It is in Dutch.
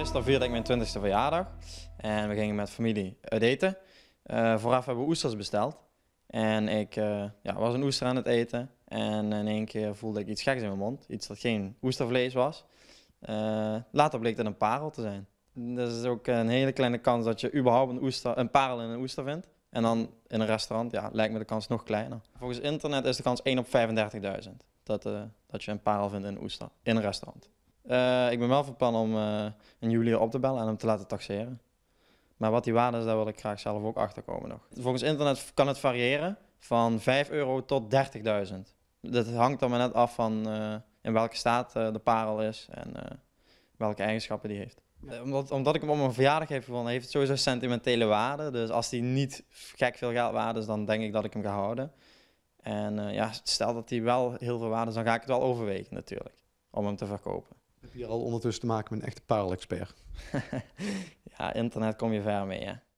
Gisteren vierde ik mijn 20e verjaardag en we gingen met familie uit eh, eten. Eh, vooraf hebben we oesters besteld. En ik eh, ja, was een oester aan het eten. En in één keer voelde ik iets geks in mijn mond. Iets dat geen oestervlees was. later bleek dat een parel te zijn. Dus is ook een hele kleine kans dat je überhaupt een, oester, een parel in een oester vindt. En dan in een restaurant, ja, lijkt me de kans nog kleiner. Volgens internet is de kans 1 op 35.000 dat, dat je een parel vindt in een oester, in een restaurant. Eh, ik ben wel van plan om uh, een juwelier op te bellen en hem te laten taxeren. Maar wat die waarde is, daar wil ik graag zelf ook achterkomen nog. Volgens internet kan het variëren van 5 euro tot 30.000. Dat hangt dan maar net af van eh, in welke staat de parel is en welke eigenschappen die heeft. Omdat, omdat ik hem op mijn verjaardag heb gevonden, heeft het sowieso sentimentele waarde. Dus als die niet gek veel geld waard is, dan denk ik dat ik hem ga houden. En ja, stel dat hij wel heel veel waarde is, dan ga ik het wel overwegen natuurlijk, om hem te verkopen heb je al ondertussen te maken met een echte parelexpert. ja, internet kom je ver mee, ja.